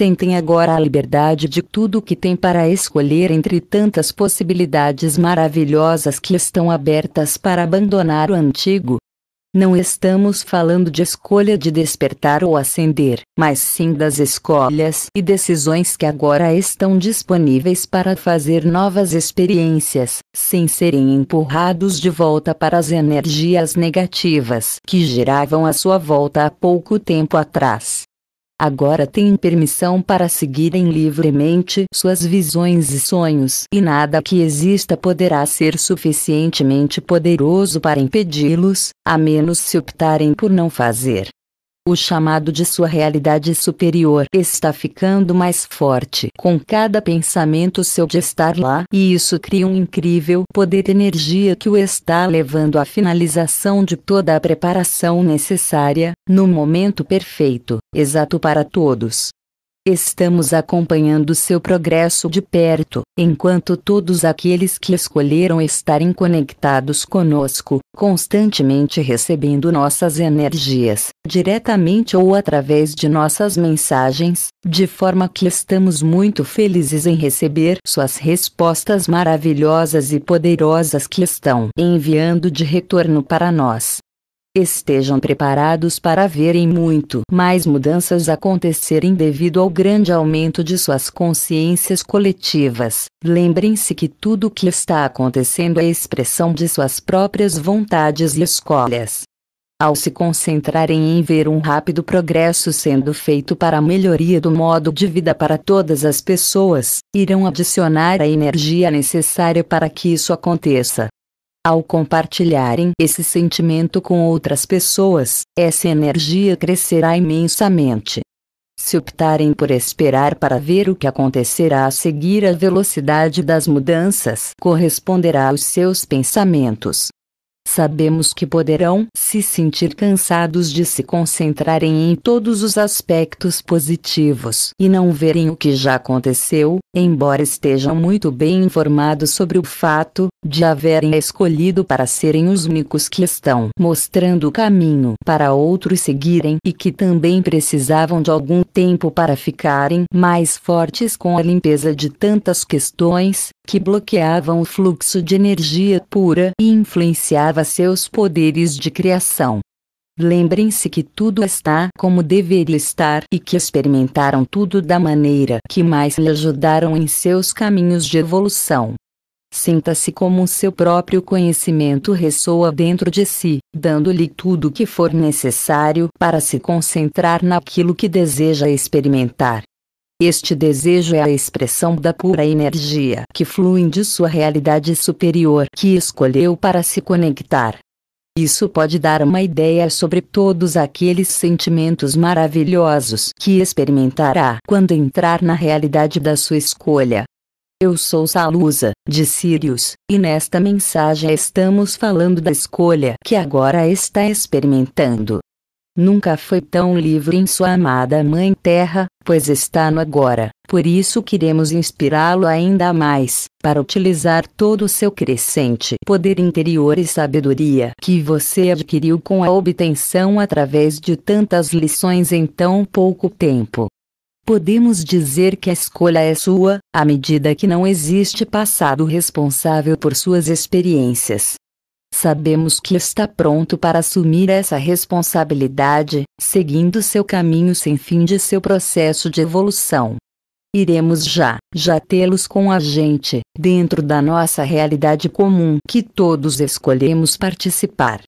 sentem agora a liberdade de tudo o que têm para escolher entre tantas possibilidades maravilhosas que estão abertas para abandonar o antigo. Não estamos falando de escolha de despertar ou acender, mas sim das escolhas e decisões que agora estão disponíveis para fazer novas experiências, sem serem empurrados de volta para as energias negativas que giravam à sua volta há pouco tempo atrás. Agora têm permissão para seguirem livremente suas visões e sonhos, e nada que exista poderá ser suficientemente poderoso para impedi-los, a menos se optarem por não fazer. O chamado de sua realidade superior está ficando mais forte com cada pensamento seu de estar lá, e isso cria um incrível poder energia que o está levando à finalização de toda a preparação necessária, no momento perfeito, exato para todos. Estamos acompanhando seu progresso de perto, enquanto todos aqueles que escolheram estarem conectados conosco, constantemente recebendo nossas energias, diretamente ou através de nossas mensagens, de forma que estamos muito felizes em receber suas respostas maravilhosas e poderosas que estão enviando de retorno para nós. Estejam preparados para verem muito mais mudanças acontecerem devido ao grande aumento de suas consciências coletivas. Lembrem-se que tudo o que está acontecendo é expressão de suas próprias vontades e escolhas. Ao se concentrarem em ver um rápido progresso sendo feito para a melhoria do modo de vida para todas as pessoas, irão adicionar a energia necessária para que isso aconteça. Ao compartilharem esse sentimento com outras pessoas, essa energia crescerá imensamente. Se optarem por esperar para ver o que acontecerá a seguir, a velocidade das mudanças corresponderá aos seus pensamentos. Sabemos que poderão se sentir cansados de se concentrarem em todos os aspectos positivos e não verem o que já aconteceu, embora estejam muito bem informados sobre o fato de haverem escolhido para serem os únicos que estão mostrando o caminho para outros seguirem e que também precisavam de algum tempo para ficarem mais fortes com a limpeza de tantas questões que bloqueavam o fluxo de energia pura e influenciava seus poderes de criação. Lembrem-se que tudo está como deveria estar e que experimentaram tudo da maneira que mais lhe ajudaram em seus caminhos de evolução. Sinta-se como seu próprio conhecimento ressoa dentro de si, dando-lhe tudo o que for necessário para se concentrar naquilo que deseja experimentar. Este desejo é a expressão da pura energia que flui de sua realidade superior que escolheu para se conectar. Isso pode dar uma ideia sobre todos aqueles sentimentos maravilhosos que experimentará quando entrar na realidade da sua escolha. Eu sou Salusa, de Sirius, e nesta mensagem estamos falando da escolha que agora está experimentando. Nunca foi tão livre em sua amada Mãe Terra, pois está no agora. Por isso queremos inspirá-lo ainda mais, para utilizar todo o seu crescente poder interior e sabedoria que você adquiriu com a obtenção através de tantas lições em tão pouco tempo. Podemos dizer que a escolha é sua, à medida que não existe passado responsável por suas experiências, Sabemos que está pronto para assumir essa responsabilidade, seguindo seu caminho sem fim de seu processo de evolução. Iremos já, já tê-los com a gente, dentro da nossa realidade comum que todos escolhemos participar.